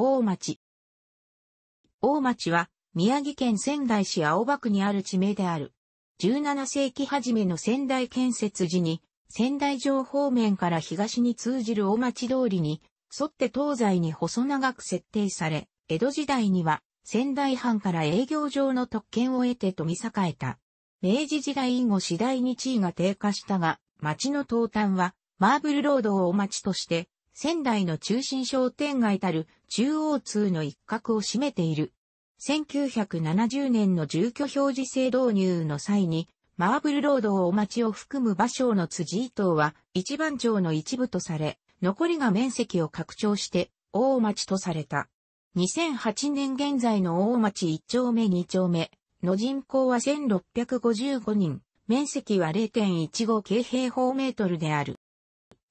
大町。大町は、宮城県仙台市青葉区にある地名である。17世紀初めの仙台建設時に、仙台城方面から東に通じる大町通りに、沿って東西に細長く設定され、江戸時代には仙台藩から営業上の特権を得てと見栄えた。明治時代以後次第に地位が低下したが、町の東端はマーブルロードを大町として仙台の中心商店街たる中央通の一角を占めている。1970年の住居表示制導入の際に、マーブルロードを町を含む場所の辻伊藤は一番町の一部とされ、残りが面積を拡張して大町とされた。2008年現在の大町1丁目2丁目の人口は1655人、面積は0.15平方メートルである。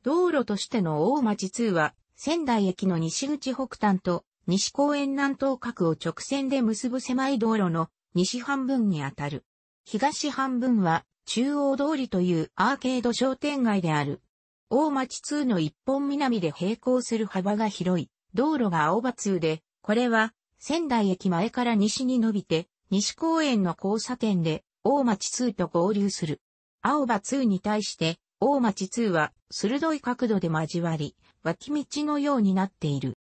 道路としての大町2は、仙台駅の西口北端と西公園南東角を直線で結ぶ狭い道路の西半分にあたる。東半分は中央通りというアーケード商店街である。大町2の一本南で並行する幅が広い道路が青葉通で、これは仙台駅前から西に伸びて西公園の交差点で大町2と合流する。青葉2に対して大町2は鋭い角度で交わり、脇道のようになっている。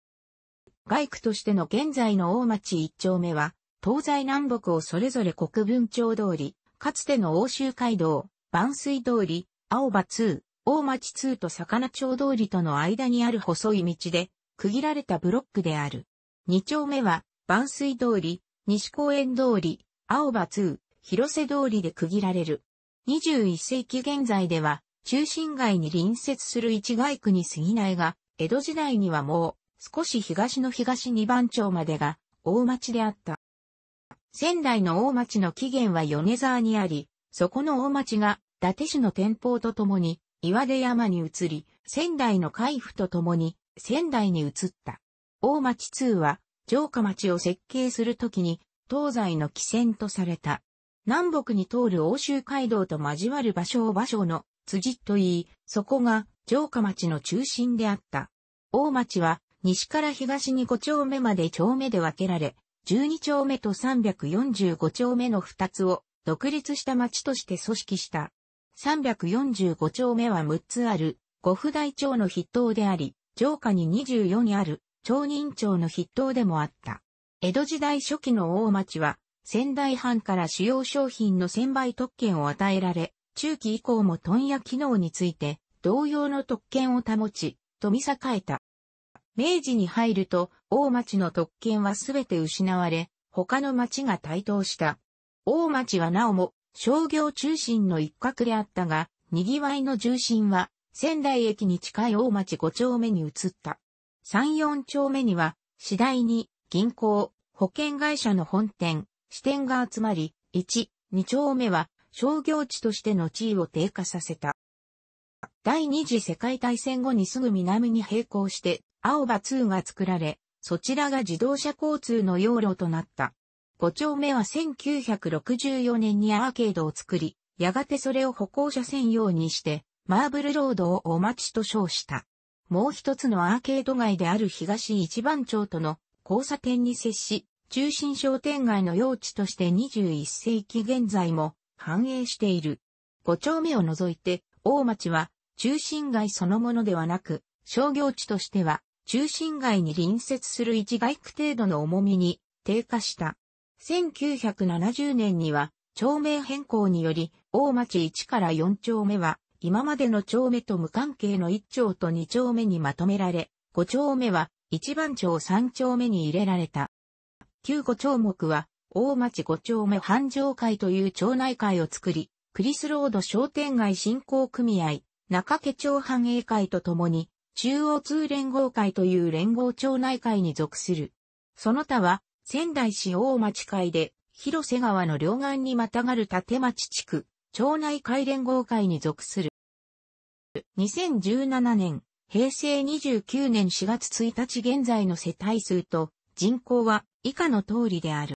外区としての現在の大町一丁目は、東西南北をそれぞれ国分町通り、かつての欧州街道、万水通り、青葉2、大町2と魚町通りとの間にある細い道で、区切られたブロックである。2丁目は、万水通り、西公園通り、青葉2、広瀬通りで区切られる。21世紀現在では、中心街に隣接する市街区に過ぎないが、江戸時代にはもう少し東の東二番町までが大町であった。仙台の大町の起源は米沢にあり、そこの大町が伊達市の天保とともに岩出山に移り、仙台の海府とともに仙台に移った。大町2は城下町を設計するときに東西の起点とされた。南北に通る欧州街道と交わる場所を場所の辻と言い、そこが城下町の中心であった。大町は西から東に5丁目まで丁目で分けられ、12丁目と345丁目の2つを独立した町として組織した。345丁目は6つある、五府大町の筆頭であり、城下に24ある、町人町の筆頭でもあった。江戸時代初期の大町は、仙台藩から主要商品の専売特権を与えられ、中期以降も問屋機能について同様の特権を保ち、富栄えた。明治に入ると、大町の特権はすべて失われ、他の町が台頭した。大町はなおも商業中心の一角であったが、賑わいの重心は仙台駅に近い大町5丁目に移った。3、4丁目には次第に銀行、保険会社の本店、支店が集まり、1、2丁目は商業地としての地位を低下させた。第二次世界大戦後にすぐ南に並行して、青葉2が作られ、そちらが自動車交通の要路となった。五丁目は1964年にアーケードを作り、やがてそれを歩行者専用にして、マーブルロードをお待ちと称した。もう一つのアーケード街である東一番町との交差点に接し、中心商店街の用地として21世紀現在も反映している。5丁目を除いて、大町は中心街そのものではなく、商業地としては中心街に隣接する一街区程度の重みに低下した。1970年には、町名変更により、大町1から4丁目は、今までの町目と無関係の1丁と2丁目にまとめられ、5丁目は1番町3丁目に入れられた。旧5丁目は大町五丁目繁盛会という町内会を作り、クリスロード商店街振興組合、中家町繁栄会とともに、中央通連合会という連合町内会に属する。その他は、仙台市大町会で、広瀬川の両岸にまたがる立町地区、町内会連合会に属する。2017年、平成29年4月1日現在の世帯数と人口は以下の通りである。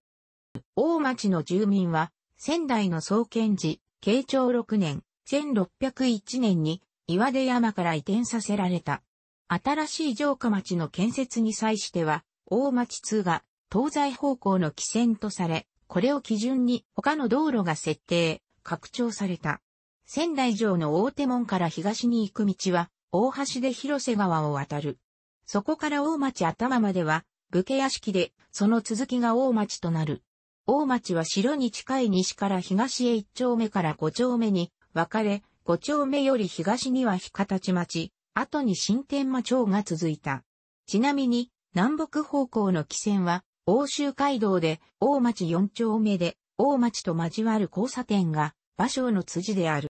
大町の住民は、仙台の創建時、慶長6年、1601年に岩出山から移転させられた。新しい城下町の建設に際しては、大町通が東西方向の起線とされ、これを基準に他の道路が設定、拡張された。仙台城の大手門から東に行く道は、大橋で広瀬川を渡る。そこから大町頭までは、武家屋敷で、その続きが大町となる。大町は城に近い西から東へ1丁目から5丁目に分かれ、5丁目より東には日形町、後に新天間町が続いた。ちなみに、南北方向の汽線は、欧州街道で、大町4丁目で、大町と交わる交差点が、場所の辻である。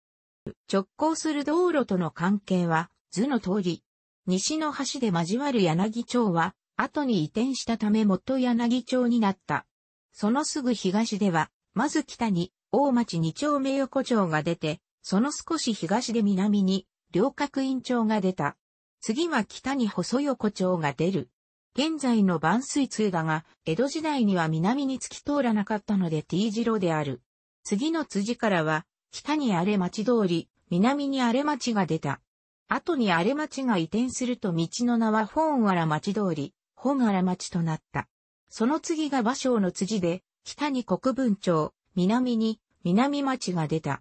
直行する道路との関係は、図の通り。西の橋で交わる柳町は、後に移転したため元柳町になった。そのすぐ東では、まず北に、大町二丁目横丁が出て、その少し東で南に、両角院町が出た。次は北に細横丁が出る。現在の万水通だが、江戸時代には南に突き通らなかったので T 字路である。次の辻からは、北に荒れ町通り、南に荒れ町が出た。後に荒れ町が移転すると道の名は本荒町通り、本荒町となった。その次が馬章の辻で、北に国分町、南に南町が出た。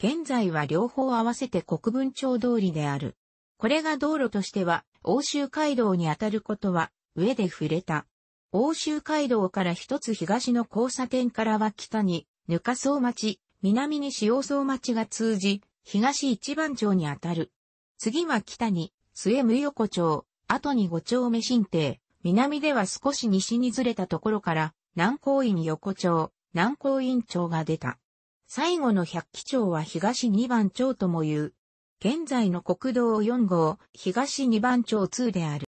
現在は両方合わせて国分町通りである。これが道路としては、欧州街道にあたることは、上で触れた。欧州街道から一つ東の交差点からは北に、ぬかそう町、南に塩そう町が通じ、東一番町にあたる。次は北に、末無横町、後に五丁目新邸、南では少し西にずれたところから、南高院横丁、南高院町が出た。最後の百鬼町は東二番町とも言う。現在の国道4号、東二番町2である。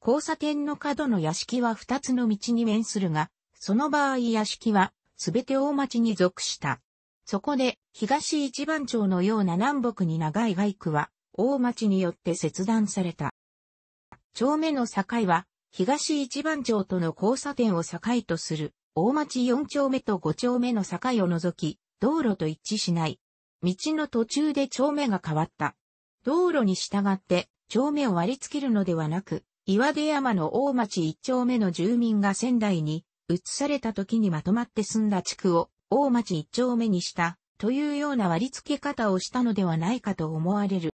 交差点の角の屋敷は2つの道に面するが、その場合屋敷は、すべて大町に属した。そこで、東一番町のような南北に長い街区は、大町によって切断された。丁目の境は、東一番町との交差点を境とする、大町四丁目と五丁目の境を除き、道路と一致しない。道の途中で丁目が変わった。道路に従って、丁目を割り付けるのではなく、岩出山の大町一丁目の住民が仙台に移された時にまとまって住んだ地区を大町一丁目にしたというような割り付け方をしたのではないかと思われる。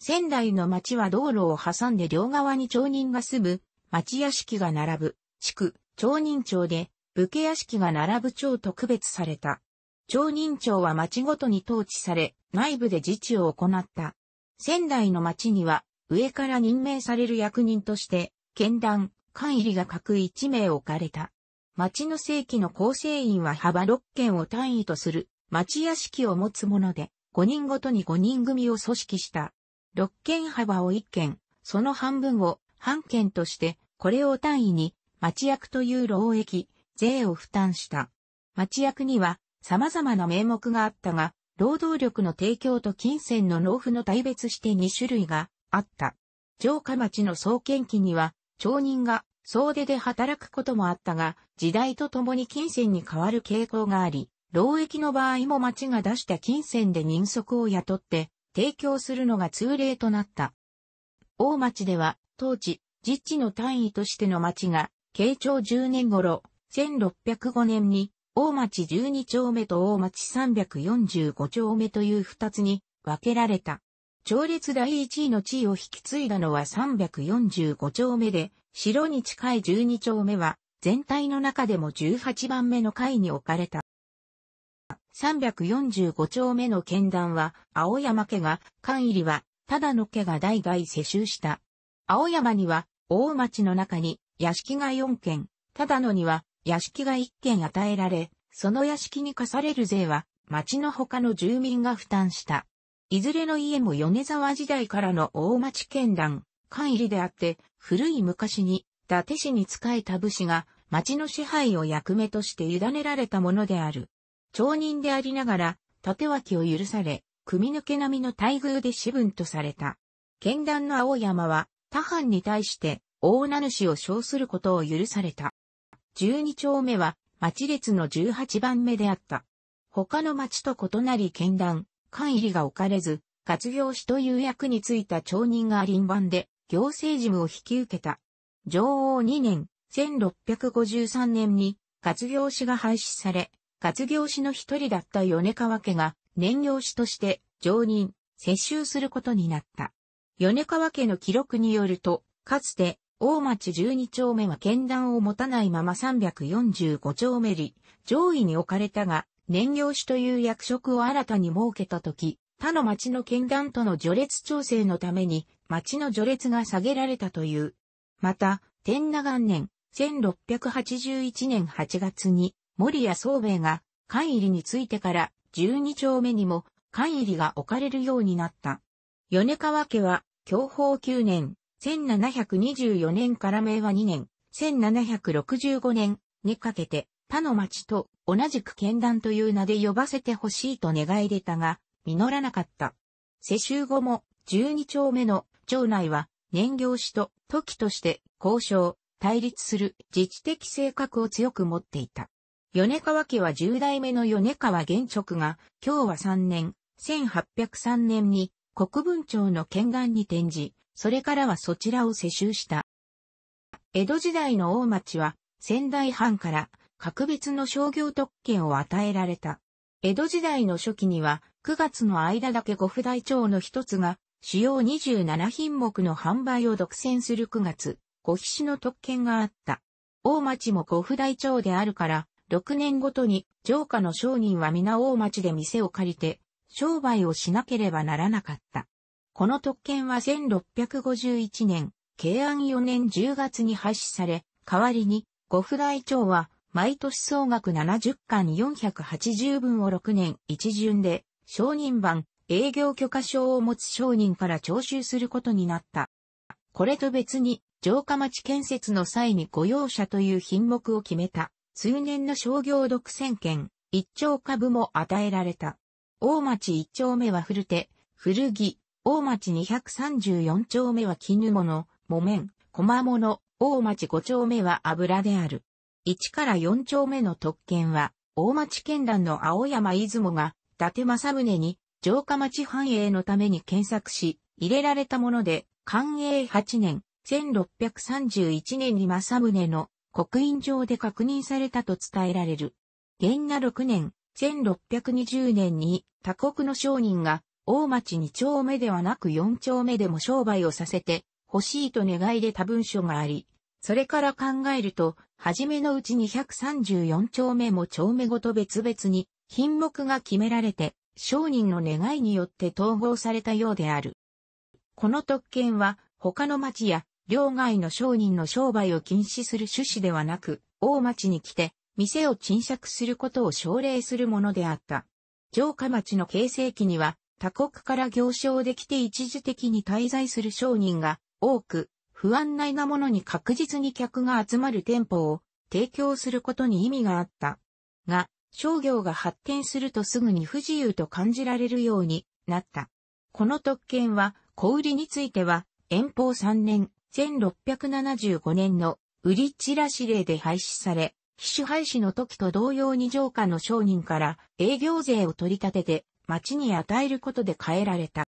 仙台の町は道路を挟んで両側に町人が住む、町屋敷が並ぶ、地区、町人町で、武家屋敷が並ぶ町と区別された。町人町は町ごとに統治され、内部で自治を行った。仙台の町には、上から任命される役人として、県団、官入りが各一名置かれた。町の正規の構成員は幅6県を単位とする、町屋敷を持つもので、5人ごとに5人組を組織した。6軒幅を1軒、その半分を半軒として、これを単位に町役という労役、税を負担した。町役には様々な名目があったが、労働力の提供と金銭の納付の対別して2種類があった。城下町の創建期には、町人が総出で働くこともあったが、時代とともに金銭に変わる傾向があり、労役の場合も町が出した金銭で人足を雇って、提供するのが通例となった。大町では、当時、実地の単位としての町が、慶長10年頃、1605年に、大町12丁目と大町345丁目という二つに分けられた。町列第一位の地位を引き継いだのは345丁目で、城に近い12丁目は全体の中でも18番目の階に置かれた。345丁目の剣断は、青山家が、官入りは、ただの家が代々世襲した。青山には、大町の中に、屋敷が4軒、ただのには、屋敷が1軒与えられ、その屋敷に課される税は、町の他の住民が負担した。いずれの家も米沢時代からの大町県団、官入りであって、古い昔に、伊達市に仕えた武士が、町の支配を役目として委ねられたものである。町人でありながら、縦脇を許され、組抜け並みの待遇で私分とされた。剣団の青山は、他藩に対して、大名主を称することを許された。十二丁目は、町列の十八番目であった。他の町と異なり剣団、官入が置かれず、活業士という役に就いた町人が臨番で、行政事務を引き受けた。女王2年、1653年に、活業士が廃止され、活業士の一人だった米川家が燃業士として常任、接収することになった。米川家の記録によると、かつて大町十二丁目は剣断を持たないまま345丁目に上位に置かれたが、燃業士という役職を新たに設けたとき、他の町の剣断との序列調整のために、町の序列が下げられたという。また、天那元年、1681年8月に、森谷総兵衛が、官入りについてから、十二丁目にも、官入りが置かれるようになった。米川家は、享保九年、1724年から明和二年、1765年にかけて、他の町と同じく剣団という名で呼ばせてほしいと願い出たが、実らなかった。世襲後も、十二丁目の町内は、年業士と時として交渉、対立する自治的性格を強く持っていた。米川家は十代目の米川玄直が、今日は3年、1803年に国分町の県岸に転じ、それからはそちらを世襲した。江戸時代の大町は、仙台藩から格別の商業特権を与えられた。江戸時代の初期には、9月の間だけ五府大町の一つが、主要27品目の販売を独占する9月、五皮市の特権があった。大町も五府台町であるから、6年ごとに城下の商人は皆大町で店を借りて商売をしなければならなかった。この特権は1651年、慶安4年10月に廃止され、代わりに五府大町は毎年総額70巻480分を6年一巡で商人版営業許可証を持つ商人から徴収することになった。これと別に城下町建設の際に御用者という品目を決めた。通年の商業独占権、一丁株も与えられた。大町一丁目は古手、古着、大町二百三十四丁目は絹物、木綿、駒物、大町五丁目は油である。一から四丁目の特権は、大町県団の青山出雲が、伊達政宗に、城下町繁栄のために検索し、入れられたもので、寛永八年、1631年に政宗の刻印上で確認されたと伝えられる。元那6年、1620年に他国の商人が大町2丁目ではなく4丁目でも商売をさせて欲しいと願い出た文書があり、それから考えると、初めのうち234丁目も丁目ごと別々に品目が決められて、商人の願いによって統合されたようである。この特権は他の町や両外の商人の商売を禁止する趣旨ではなく、大町に来て、店を賃借することを奨励するものであった。城下町の形成期には、他国から行商できて一時的に滞在する商人が多く、不安内なものに確実に客が集まる店舗を提供することに意味があった。が、商業が発展するとすぐに不自由と感じられるようになった。この特権は、小売については、遠方3年、1675年のウリッチラ指令で廃止され、機種廃止の時と同様に上下の商人から営業税を取り立てて町に与えることで変えられた。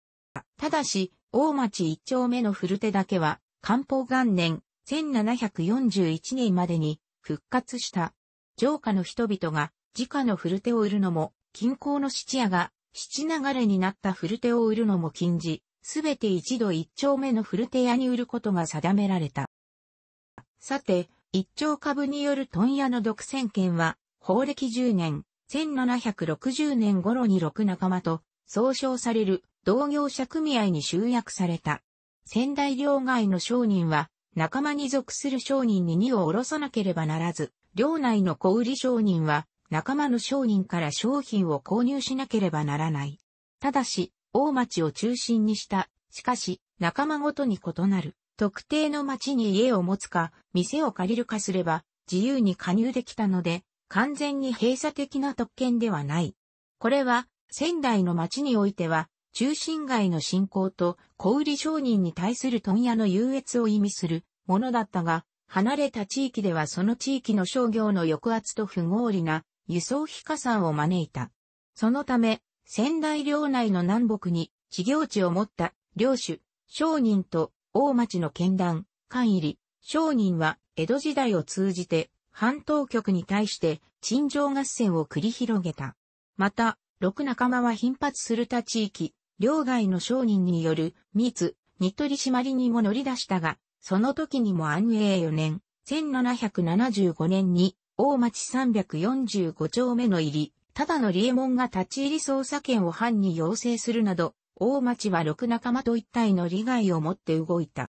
ただし、大町一丁目の古手だけは、漢方元年1741年までに復活した。上下の人々が自家の古手を売るのも、近郊の質屋が質流れになった古手を売るのも禁じ、すべて一度一丁目の古手屋に売ることが定められた。さて、一丁株による問屋の独占権は、法暦10年、1760年頃に6仲間と、総称される同業者組合に集約された。仙台両外の商人は、仲間に属する商人に荷を下ろさなければならず、領内の小売商人は、仲間の商人から商品を購入しなければならない。ただし、大町を中心にした。しかし、仲間ごとに異なる。特定の町に家を持つか、店を借りるかすれば、自由に加入できたので、完全に閉鎖的な特権ではない。これは、仙台の町においては、中心街の振興と小売商人に対する問屋の優越を意味するものだったが、離れた地域ではその地域の商業の抑圧と不合理な輸送費加算を招いた。そのため、仙台領内の南北に、地行地を持った、領主、商人と、大町の県団、官入り、商人は、江戸時代を通じて、半島局に対して、陳情合戦を繰り広げた。また、六仲間は頻発する他地域、領外の商人による密、に取り締まりにも乗り出したが、その時にも安永4年、1775年に、大町345丁目の入り、ただのリエモンが立ち入り捜査権を藩に要請するなど、大町は六仲間と一体の利害を持って動いた。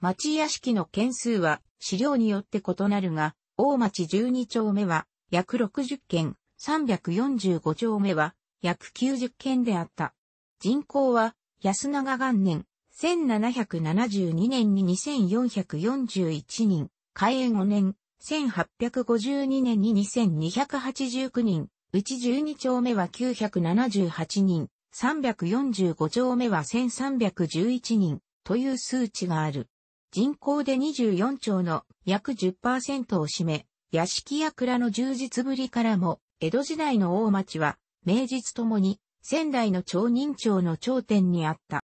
町屋敷の件数は資料によって異なるが、大町12丁目は約60件、345丁目は約90件であった。人口は安永元年、1772年に2441人、開園5年、1852年に2289人、うち12丁目は978人、345丁目は1311人という数値がある。人口で24丁の約10%を占め、屋敷や蔵の充実ぶりからも、江戸時代の大町は、名実ともに、仙台の町人町の頂点にあった。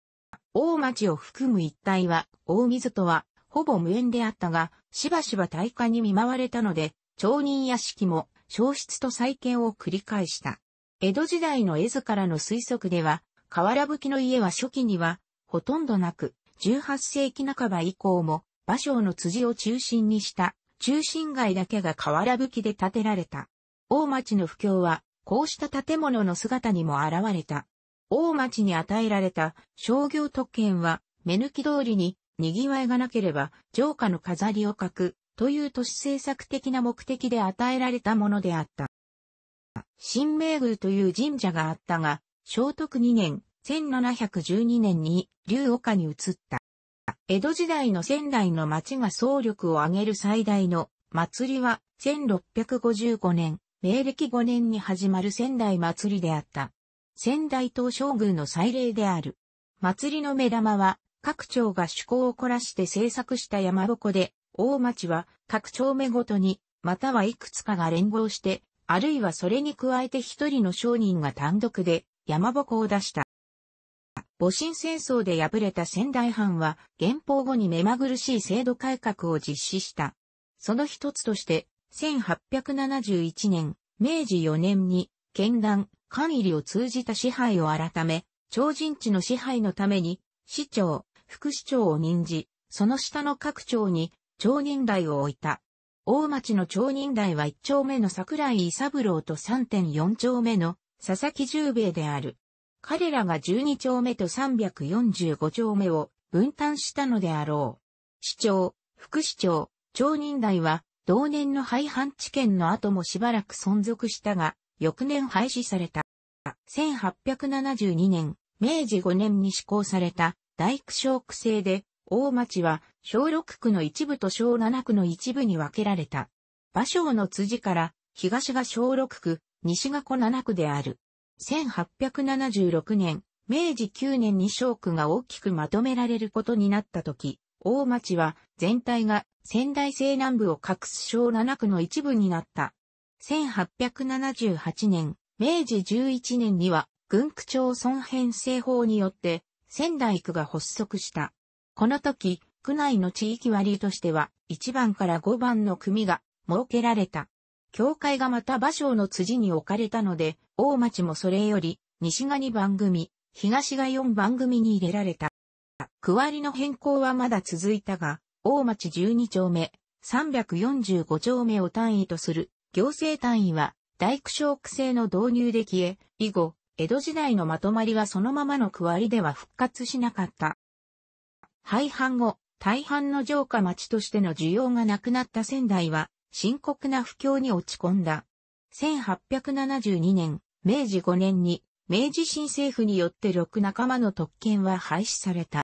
大町を含む一帯は、大水とは、ほぼ無縁であったが、しばしば大火に見舞われたので、町人屋敷も消失と再建を繰り返した。江戸時代の絵図からの推測では、瓦葺きの家は初期には、ほとんどなく、18世紀半ば以降も、芭蕉の辻を中心にした、中心街だけが瓦葺きで建てられた。大町の不況は、こうした建物の姿にも現れた。大町に与えられた商業特権は、目抜き通りに賑わいがなければ、城下の飾りを書く、という都市政策的な目的で与えられたものであった。新明宮という神社があったが、聖徳2年、1712年に、龍岡に移った。江戸時代の仙台の町が総力を挙げる最大の祭りは、1655年、明暦5年に始まる仙台祭りであった。仙台東照宮の祭礼である。祭りの目玉は、各町が趣向を凝らして制作した山鉾で、大町は各町目ごとに、またはいくつかが連合して、あるいはそれに加えて一人の商人が単独で山鉾を出した。戊辰戦争で敗れた仙台藩は、元宝後に目まぐるしい制度改革を実施した。その一つとして、1871年、明治4年に、県団、官入りを通じた支配を改め、超人地の支配のために、市長、副市長を任じ、その下の各町に町人代を置いた。大町の町人代は1丁目の桜井伊三郎と3.4丁目の佐々木十兵衛である。彼らが12丁目と345丁目を分担したのであろう。市長、副市長、町人代は同年の廃藩置県の後もしばらく存続したが、翌年廃止された。1872年、明治5年に施行された大区小区制で、大町は小6区の一部と小7区の一部に分けられた。馬章の辻から東が小6区、西が小7区である。1876年、明治9年に小区が大きくまとめられることになった時、大町は全体が仙台西南部を隠す小7区の一部になった。1878年、明治11年には軍区町村編成法によって仙台区が発足した。この時、区内の地域割としては、1番から5番の組が設けられた。教会がまた馬所の辻に置かれたので、大町もそれより、西が2番組、東が4番組に入れられた。区割りの変更はまだ続いたが、大町12丁目、345丁目を単位とする行政単位は大区小区制の導入で消え、以後、江戸時代のまとまりはそのままの区割りでは復活しなかった。廃藩後、大半の城下町としての需要がなくなった仙台は、深刻な不況に落ち込んだ。1872年、明治5年に、明治新政府によって6仲間の特権は廃止された。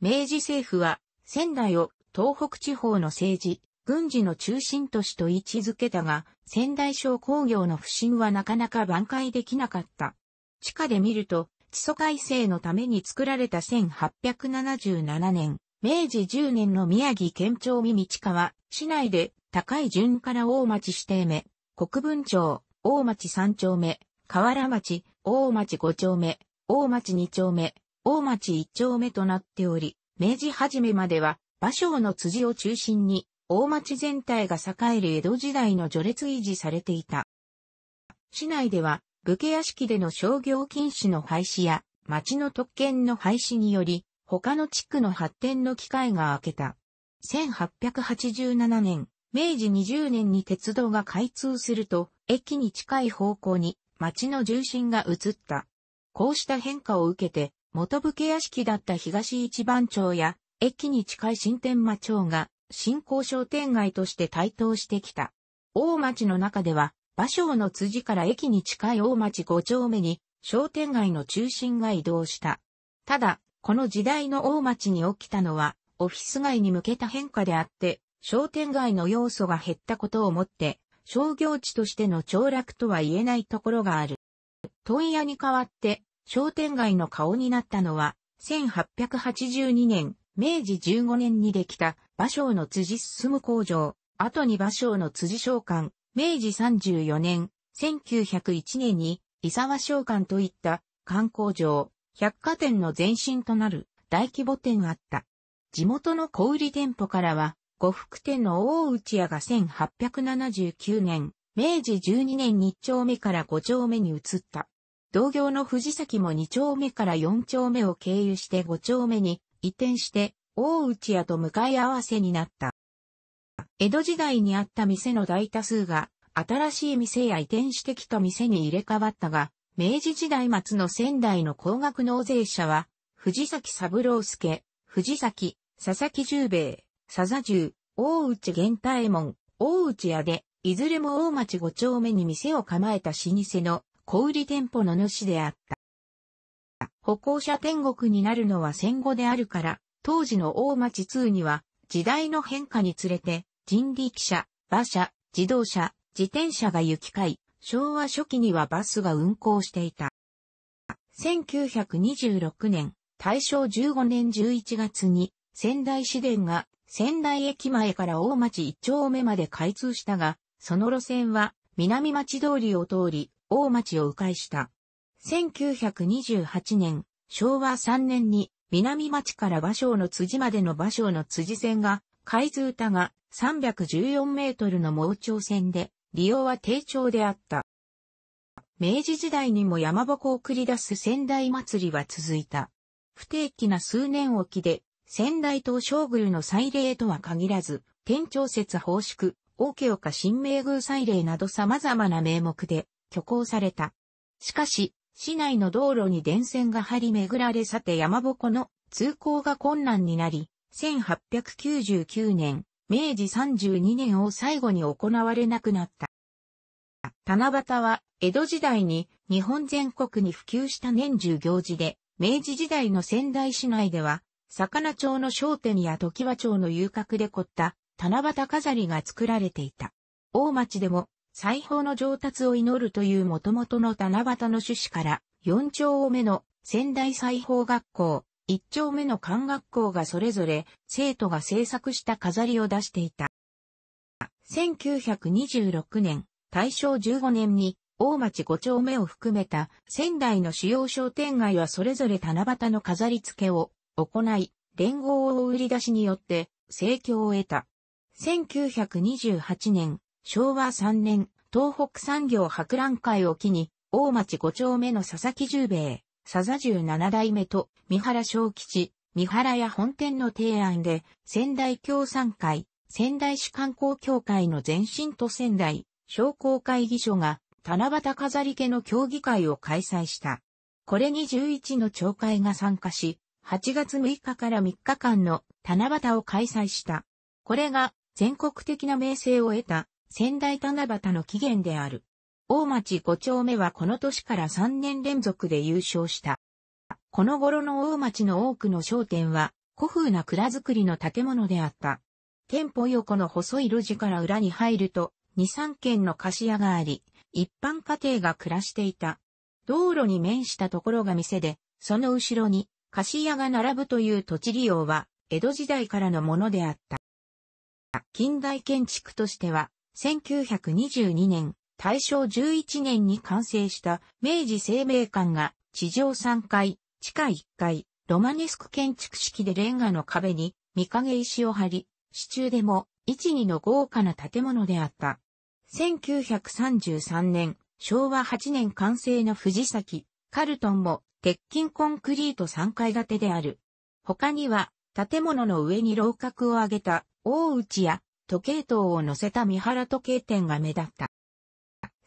明治政府は、仙台を東北地方の政治、軍事の中心都市と位置づけたが、仙台商工業の不振はなかなか挽回できなかった。地下で見ると、地租改正のために作られた1877年、明治10年の宮城県庁美道川、市内で高い順から大町指定目、国分町、大町3丁目、河原町、大町5丁目、大町2丁目、大町1丁目となっており、明治初めまでは、馬将の辻を中心に、大町全体が栄える江戸時代の序列維持されていた。市内では、武家屋敷での商業禁止の廃止や、町の特権の廃止により、他の地区の発展の機会が明けた。1887年、明治20年に鉄道が開通すると、駅に近い方向に町の重心が移った。こうした変化を受けて、元武家屋敷だった東一番町や、駅に近い新天間町が、新興商店街として台頭してきた。大町の中では、馬匠の辻から駅に近い大町5丁目に商店街の中心が移動した。ただ、この時代の大町に起きたのは、オフィス街に向けた変化であって、商店街の要素が減ったことをもって、商業地としての凋落とは言えないところがある。問屋に代わって、商店街の顔になったのは、1882年、明治15年にできた馬匠の辻進工場、後に馬匠の辻商館、明治34年、1901年に伊沢商館といった観光場、百貨店の前身となる大規模店があった。地元の小売店舗からは、呉服店の大内屋が1879年、明治12年2丁目から5丁目に移った。同業の藤崎も2丁目から4丁目を経由して5丁目に移転して、大内屋と向かい合わせになった。江戸時代にあった店の大多数が、新しい店や移転してきた店に入れ替わったが、明治時代末の仙台の高額納税者は、藤崎三郎介、藤崎、佐々木十兵衛、佐々十、大内玄太右衛門、大内屋で、いずれも大町五丁目に店を構えた老舗の小売店舗の主であった。歩行者天国になるのは戦後であるから、当時の大町通には、時代の変化につれて、人力車、馬車、自動車、自転車が行き交い、昭和初期にはバスが運行していた。1926年、大正15年11月に、仙台市電が仙台駅前から大町一丁目まで開通したが、その路線は南町通りを通り、大町を迂回した。1928年、昭和3年に南町から馬章の辻までの馬章の辻線が、海津歌が314メートルの盲腸線で、利用は低調であった。明治時代にも山鉾を繰り出す仙台祭りは続いた。不定期な数年おきで、仙台と将宮の祭礼とは限らず、天朝節奉祝、大家岡新明宮祭礼など様々な名目で、挙行された。しかし、市内の道路に電線が張り巡られさて山鉾の通行が困難になり、1899年、明治32年を最後に行われなくなった。七夕は江戸時代に日本全国に普及した年中行事で、明治時代の仙台市内では、魚町の商店や時和町の遊郭で凝った七夕飾りが作られていた。大町でも裁縫の上達を祈るという元々の七夕の趣旨から、4丁目の仙台裁縫学校、1丁目の管学校がそれぞれ生徒が制作した飾りを出していた。1926年、大正15年に大町5丁目を含めた仙台の主要商店街はそれぞれ七夕の飾り付けを行い、連合を売り出しによって盛況を得た。1928年、昭和3年、東北産業博覧会を機に、大町5丁目の佐々木十兵衛、佐々十七代目と、三原小吉、三原屋本店の提案で、仙台協賛会、仙台市観光協会の前身と仙台、商工会議所が、七夕飾り家の協議会を開催した。これに11の町会が参加し、8月6日から3日間の七夕を開催した。これが全国的な名声を得た仙台七夕の起源である。大町五丁目はこの年から3年連続で優勝した。この頃の大町の多くの商店は、古風な蔵造りの建物であった。店舗横の細い路地から裏に入ると、2、3軒の菓子屋があり、一般家庭が暮らしていた。道路に面したところが店で、その後ろに菓子屋が並ぶという土地利用は、江戸時代からのものであった。近代建築としては、1922年、大正11年に完成した明治生命館が地上3階、地下1階、ロマネスク建築式でレンガの壁に見影石を張り、市中でも1、2の豪華な建物であった。1933年、昭和8年完成の藤崎、カルトンも鉄筋コンクリート3階建てである。他には、建物の上に楼閣を上げた、大内や時計塔を載せた三原時計店が目立った。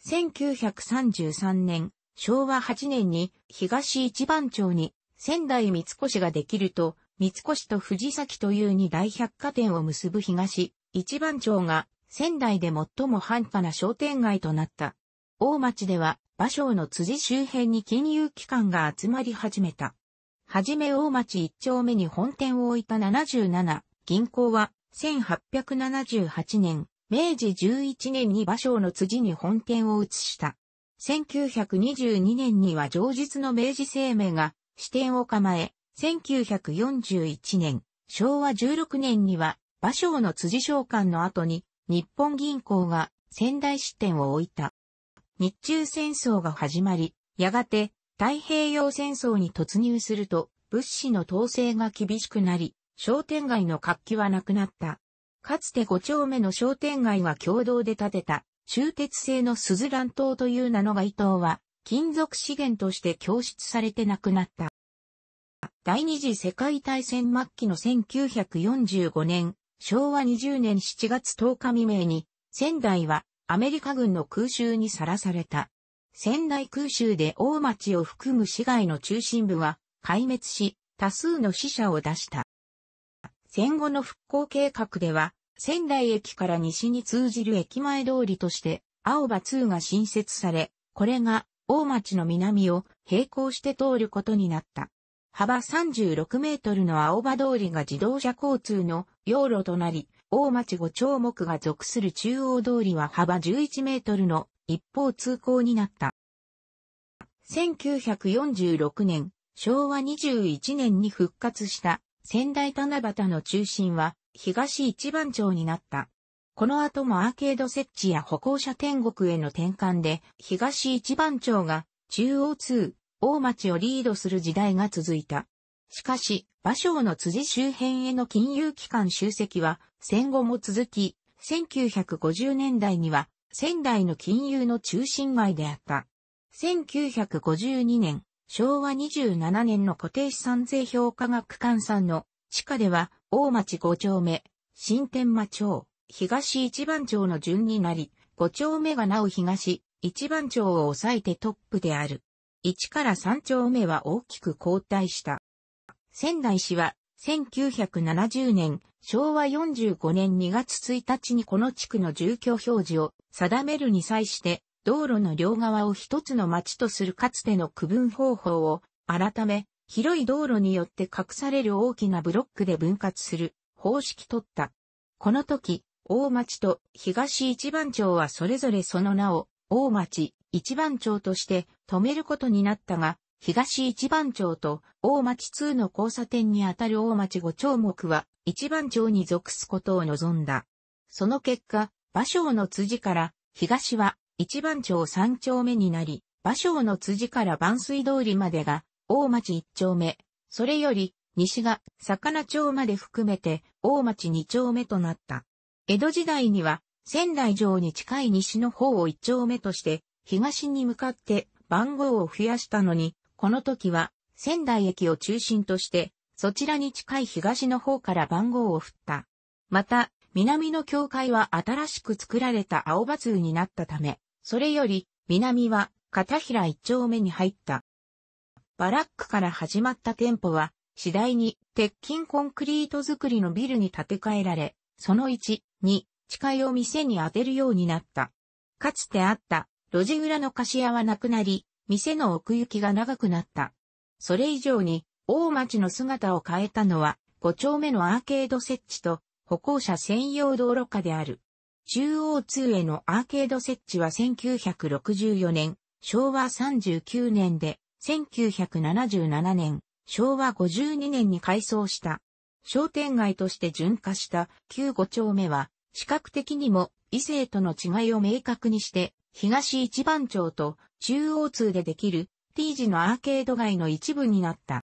1933年、昭和8年に東一番町に仙台三越ができると、三越と藤崎という二大百貨店を結ぶ東一番町が仙台で最も繁華な商店街となった。大町では、馬匠の辻周辺に金融機関が集まり始めた。はじめ大町一丁目に本店を置いた77、銀行は1878年、明治11年に馬匠の辻に本店を移した。1922年には上述の明治生命が支店を構え、1941年、昭和16年には馬匠の辻召喚の後に日本銀行が仙台支店を置いた。日中戦争が始まり、やがて太平洋戦争に突入すると物資の統制が厳しくなり、商店街の活気はなくなった。かつて5丁目の商店街は共同で建てた、終鉄製の鈴蘭島という名の街灯は、金属資源として供出されてなくなった。第二次世界大戦末期の1945年、昭和20年7月10日未明に、仙台はアメリカ軍の空襲にさらされた。仙台空襲で大町を含む市街の中心部は壊滅し、多数の死者を出した。戦後の復興計画では、仙台駅から西に通じる駅前通りとして、青葉2が新設され、これが大町の南を並行して通ることになった。幅36メートルの青葉通りが自動車交通の要路となり、大町五丁目が属する中央通りは幅11メートルの一方通行になった。1946年、昭和21年に復活した仙台七夕の中心は東一番町になった。この後もアーケード設置や歩行者天国への転換で東一番町が中央通、大町をリードする時代が続いた。しかし、馬匠の辻周辺への金融機関集積は戦後も続き、1950年代には仙台の金融の中心街であった。1952年、昭和27年の固定資産税評価額換算の地下では、大町5丁目、新天間町、東一番町の順になり、5丁目がなお東、一番町を抑えてトップである。1から3丁目は大きく後退した。仙台市は、1970年、昭和45年2月1日にこの地区の住居表示を定めるに際して、道路の両側を一つの町とするかつての区分方法を、改め、広い道路によって隠される大きなブロックで分割する方式取った。この時、大町と東一番町はそれぞれその名を大町一番町として止めることになったが、東一番町と大町2の交差点にあたる大町5丁目は一番町に属すことを望んだ。その結果、馬章の辻から東は一番町三丁目になり、馬匠の辻から万水通りまでが、大町一丁目、それより、西が、魚町まで含めて、大町二丁目となった。江戸時代には、仙台城に近い西の方を一丁目として、東に向かって番号を増やしたのに、この時は、仙台駅を中心として、そちらに近い東の方から番号を振った。また、南の境界は新しく作られた青葉通になったため、それより、南は、片平一丁目に入った。バラックから始まった店舗は、次第に、鉄筋コンクリート作りのビルに建て替えられ、その1、2、誓いを店に当てるようになった。かつてあった、路地裏の貸屋はなくなり、店の奥行きが長くなった。それ以上に、大町の姿を変えたのは、5丁目のアーケード設置と、歩行者専用道路化である。中央通へのアーケード設置は1964年、昭和39年で、1977年、昭和52年に改装した。商店街として順化した旧五丁目は、視覚的にも異性との違いを明確にして、東一番町と中央通でできる T 字のアーケード街の一部になった。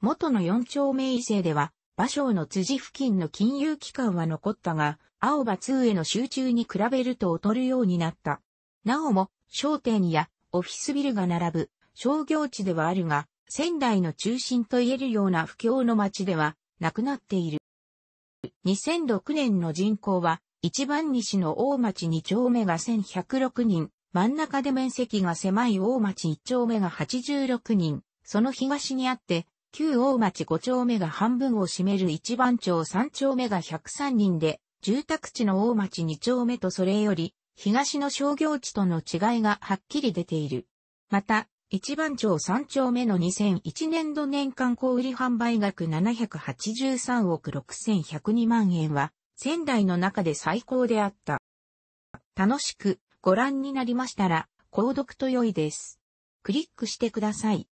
元の四丁目異性では、場所の辻付近の金融機関は残ったが、青葉2への集中に比べると劣るようになった。なおも、商店やオフィスビルが並ぶ商業地ではあるが、仙台の中心と言えるような不況の街ではなくなっている。2006年の人口は、一番西の大町2丁目が1106人、真ん中で面積が狭い大町1丁目が86人、その東にあって、旧大町5丁目が半分を占める一番町3丁目が103人で、住宅地の大町2丁目とそれより、東の商業地との違いがはっきり出ている。また、一番町3丁目の2001年度年間小売販売額783億6102万円は、仙台の中で最高であった。楽しくご覧になりましたら、購読と良いです。クリックしてください。